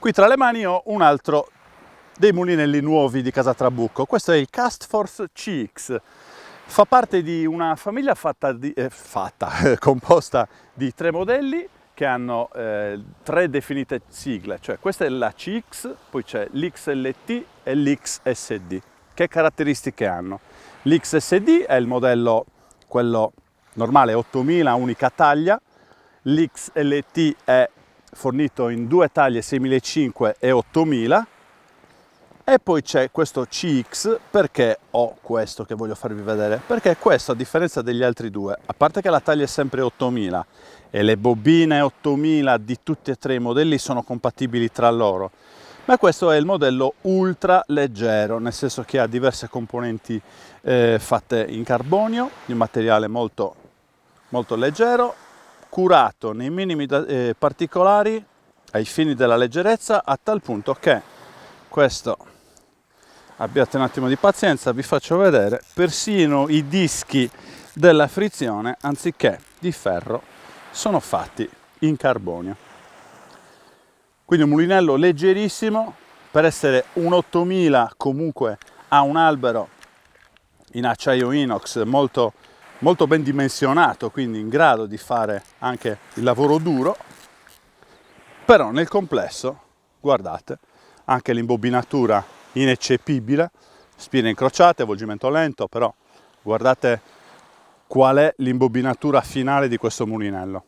Qui tra le mani ho un altro dei mulinelli nuovi di casa Trabucco. Questo è il Cast Force CX. Fa parte di una famiglia fatta di, eh, fatta, composta di tre modelli che hanno eh, tre definite sigle, cioè questa è la CX, poi c'è l'XLT e l'XSD. Che caratteristiche hanno? L'XSD è il modello, quello normale 8000, unica taglia, l'XLT è fornito in due taglie 6500 e 8000 e poi c'è questo CX perché ho questo che voglio farvi vedere perché questo a differenza degli altri due a parte che la taglia è sempre 8000 e le bobine 8000 di tutti e tre i modelli sono compatibili tra loro ma questo è il modello ultra leggero nel senso che ha diverse componenti eh, fatte in carbonio di un materiale molto molto leggero curato nei minimi eh, particolari ai fini della leggerezza a tal punto che questo abbiate un attimo di pazienza vi faccio vedere persino i dischi della frizione anziché di ferro sono fatti in carbonio quindi un mulinello leggerissimo per essere un 8000 comunque a un albero in acciaio inox molto molto ben dimensionato, quindi in grado di fare anche il lavoro duro, però nel complesso, guardate, anche l'imbobinatura ineccepibile, spine incrociate, avvolgimento lento, però guardate qual è l'imbobinatura finale di questo mulinello.